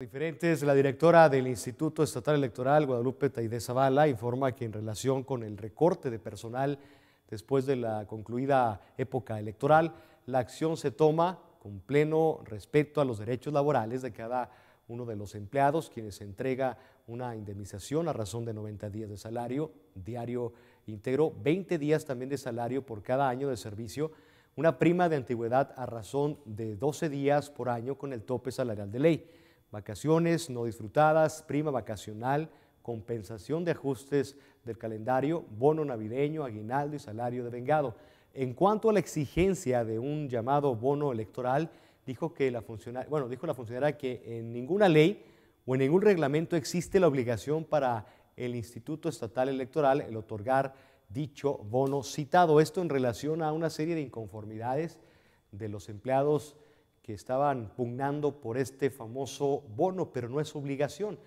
Diferentes, la directora del Instituto Estatal Electoral, Guadalupe Taide Zavala, informa que en relación con el recorte de personal después de la concluida época electoral, la acción se toma con pleno respeto a los derechos laborales de cada uno de los empleados, quienes entrega una indemnización a razón de 90 días de salario diario íntegro, 20 días también de salario por cada año de servicio, una prima de antigüedad a razón de 12 días por año con el tope salarial de ley vacaciones no disfrutadas, prima vacacional, compensación de ajustes del calendario, bono navideño, aguinaldo y salario de vengado. En cuanto a la exigencia de un llamado bono electoral, dijo, que la funcionaria, bueno, dijo la funcionaria que en ninguna ley o en ningún reglamento existe la obligación para el Instituto Estatal Electoral el otorgar dicho bono citado. Esto en relación a una serie de inconformidades de los empleados que estaban pugnando por este famoso bono, pero no es obligación.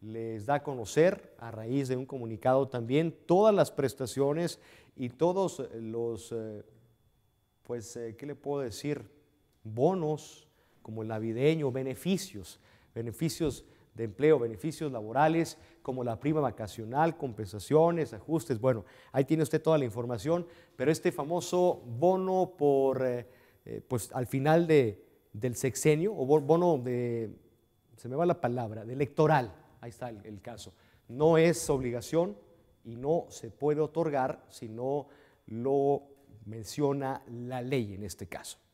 Les da a conocer, a raíz de un comunicado también, todas las prestaciones y todos eh, los, eh, pues, eh, ¿qué le puedo decir? Bonos como el navideño, beneficios, beneficios de empleo, beneficios laborales, como la prima vacacional, compensaciones, ajustes. Bueno, ahí tiene usted toda la información, pero este famoso bono por, pues al final de, del sexenio, o bono de, se me va la palabra, de electoral, ahí está el caso. No es obligación y no se puede otorgar si no lo menciona la ley en este caso.